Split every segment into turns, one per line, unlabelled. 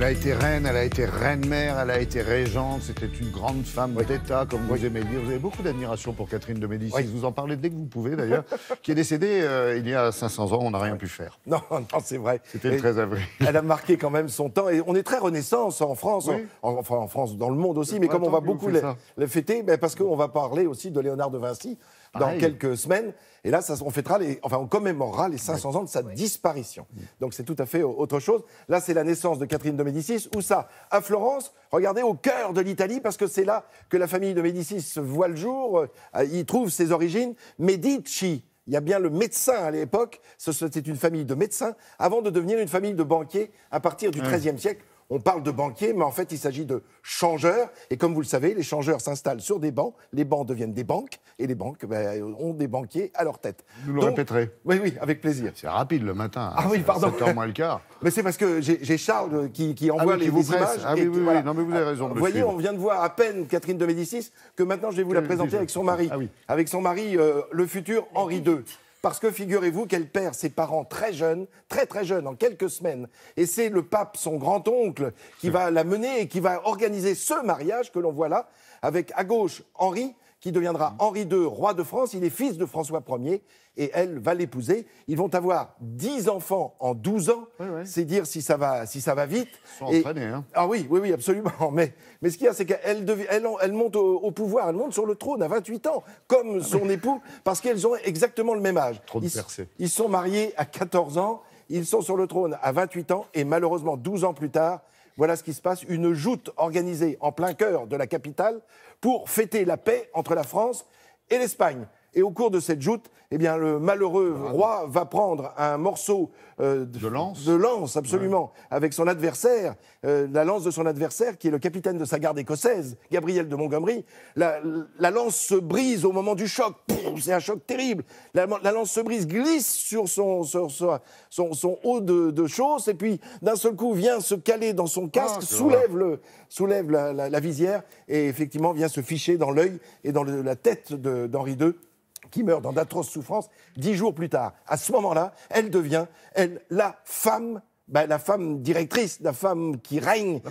Elle a été reine, elle a été reine-mère, elle a été régente, c'était une grande femme d'État, comme vous aimez dire. Vous avez beaucoup d'admiration pour Catherine de Médicis, vous en parlez dès que vous pouvez d'ailleurs, qui est décédée euh, il y a 500 ans, on n'a rien pu faire. Non, non, c'est vrai. C'était le 13 avril. Elle a marqué quand même son temps, et on est très renaissance en France, enfin en France, dans le monde aussi, mais comme on va beaucoup le, fêter, ben, parce qu'on va parler aussi de Léonard de Vinci dans quelques semaines. Et là, ça, on fêtera les, enfin, on commémorera les 500 ans de sa disparition. Mm. Donc c'est tout à fait autre chose. Là, c'est la naissance de Catherine de Médicis où ça à Florence, regardez au cœur de l'Italie parce que c'est là que la famille de Médicis voit le jour, il euh, trouve ses origines. Medici, il y a bien le médecin à l'époque, c'était une famille de médecins, avant de devenir une famille de banquiers à partir du XIIIe siècle on parle de banquiers, mais en fait, il s'agit de changeurs. Et comme vous le savez, les changeurs s'installent sur des bancs, les bancs deviennent des banques, et les banques ben, ont des banquiers à leur tête. Vous le répéterez Oui, oui, avec plaisir. C'est rapide le matin. Ah oui, hein, pardon. 7h moins le quart. Mais c'est parce que j'ai Charles qui, ah envoie les, images. Ah oui, oui, oui. vous avez raison. Vous voyez, on vient de voir à peine Catherine de Médicis, que maintenant je vais vous la présenter ah avec son mari. Avec son mari, le futur Henri II parce que figurez-vous qu'elle perd ses parents très jeunes, très très jeunes, en quelques semaines. Et c'est le pape, son grand-oncle, qui va la mener et qui va organiser ce mariage que l'on voit là, avec à gauche Henri, qui deviendra mm. Henri II, roi de France. Il est fils de François Ier et elle va l'épouser. Ils vont avoir 10 enfants en 12 ans. C'est dire si ça va, si ça va vite. sont hein. Ah oui, oui, oui, absolument. Mais, mais ce qu'il y a, c'est qu'elle devient, elle, monte au, pouvoir, elle monte sur le trône à 28 ans, comme ah son époux, parce qu'elles ont exactement le même âge. ils, ils sont mariés à 14 ans, ils sont sur le trône à 28 ans, et malheureusement, 12 ans plus tard, voilà ce qui se passe, une joute organisée en plein cœur de la capitale pour fêter la paix entre la France et l'Espagne. Et au cours de cette joute, eh bien, le malheureux ah. roi va prendre un morceau euh, de, lance. absolument, avec son adversaire, euh, la lance de son adversaire, qui est le capitaine de sa garde écossaise, Gabriel de Montgomery. La, lance se brise au moment du choc. C'est un choc terrible. La, lance se brise, glisse sur son, son, haut de, de chausse, et puis d'un seul coup vient se caler dans son casque, ah, soulève, le, soulève la, visière, et effectivement vient se ficher dans l'œil et dans la tête d'Henri II qui meurt dans d'atroces souffrances dix jours plus tard. À ce moment-là, elle devient, elle, la femme ben, la femme directrice, la femme qui règne.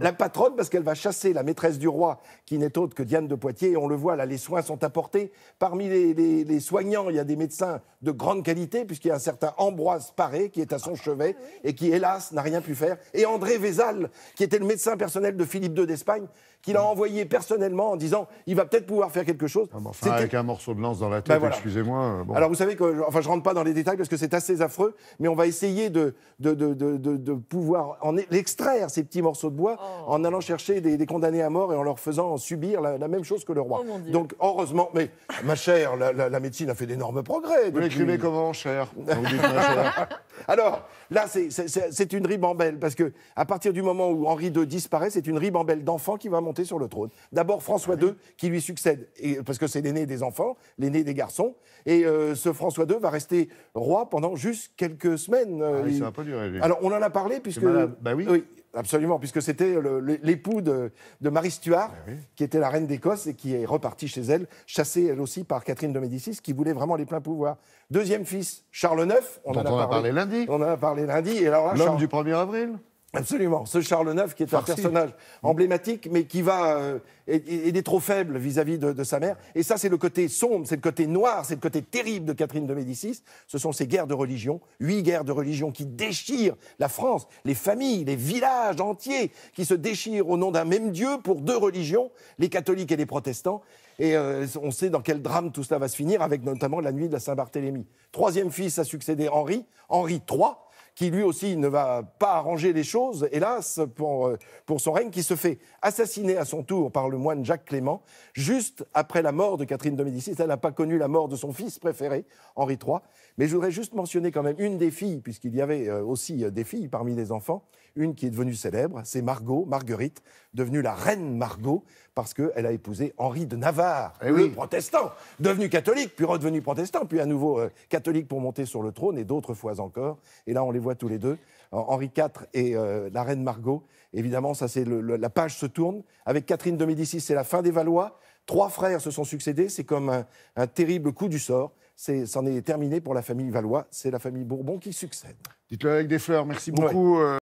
La patronne. parce qu'elle va chasser la maîtresse du roi, qui n'est autre que Diane de Poitiers. Et on le voit, là, les soins sont apportés. Parmi les, soignants, il y a des médecins de grande qualité, puisqu'il y a un certain Ambroise Paré, qui est à son chevet, ah et qui, hélas, n'a rien pu faire. Et André Vézal, qui était le médecin personnel de Philippe II d'Espagne, qu'il a mm. envoyé personnellement en disant il va peut-être pouvoir faire quelque chose. Ah, avec un morceau de lance dans la ben tête, excusez-moi. Euh, Alors vous savez que, enfin, je rentre pas dans les détails parce que c'est assez affreux, mais on va essayer de, de de, pouvoir en l'extraire, ces petits morceaux de bois, oh. en allant chercher des, condamnés à mort et en leur faisant subir la, même chose que le roi. Oh, Donc, heureusement, mais ma chère, la, médecine a fait d'énormes progrès. Vous l'écrivez comment, chère Alors, là, c'est une ribambelle, parce que à partir du moment où Henri II disparaît, c'est une ribambelle d'enfants qui va monter sur le trône. D'abord François II, ah qui lui succède, et, parce que c'est l'aîné des enfants, l'aîné des garçons, et euh, ce François II va rester roi pendant juste quelques semaines. Euh, ah, ça va pas durer, on en a parlé, puisque. Bah oui. Absolument, puisque c'était l'époux de, Marie Stuart, bah qui était la reine d'Écosse et qui est repartie chez elle, chassée elle aussi par Catherine de Médicis, qui voulait vraiment les pleins pouvoirs. Deuxième fils, Charles IX, on, en, a, parlé, lundi. On en a parlé lundi. L'homme du 1er avril Absolument. Ce Charles IX qui est un personnage emblématique, mais qui va euh, trop faible vis-à-vis de, sa mère. Et ça, c'est le côté sombre, c'est le côté noir, c'est le côté terrible de Catherine de Médicis. Ce sont ces guerres de religion, huit guerres de religion qui déchirent la France, les familles, les villages entiers qui se déchirent au nom d'un même Dieu pour deux religions, les catholiques et les protestants. Et euh, on sait dans quel drame tout cela va se finir, avec notamment la nuit de la Saint-Barthélemy. Troisième fils a succédé Henri, Henri III qui lui aussi ne va pas arranger les choses, hélas, pour, euh, pour son règne, qui se fait assassiner à son tour par le moine Jacques Clément, juste après la mort de Catherine de Médicis. Elle n'a pas connu la mort de son fils préféré, Henri III. Mais je voudrais juste mentionner quand même une des filles, puisqu'il y avait euh, aussi euh, des filles parmi les enfants, une qui est devenue célèbre, c'est Margot, Marguerite, devenue la reine Margot, parce qu'elle a épousé Henri de Navarre, eh le protestant, devenu catholique, puis redevenu protestant, puis à nouveau catholique pour monter sur le trône, et d'autres fois encore. Et là, on les voit tous les deux. Henri IV et euh, la reine Margot. Évidemment, ça c'est la page se tourne. Avec Catherine de Médicis, c'est la fin des Valois. Trois frères se sont succédés. C'est comme un, terrible coup du sort. C'en est, terminé pour la famille Valois. C'est la famille Bourbon qui succède. Dites-le avec des fleurs. Merci beaucoup. Euh,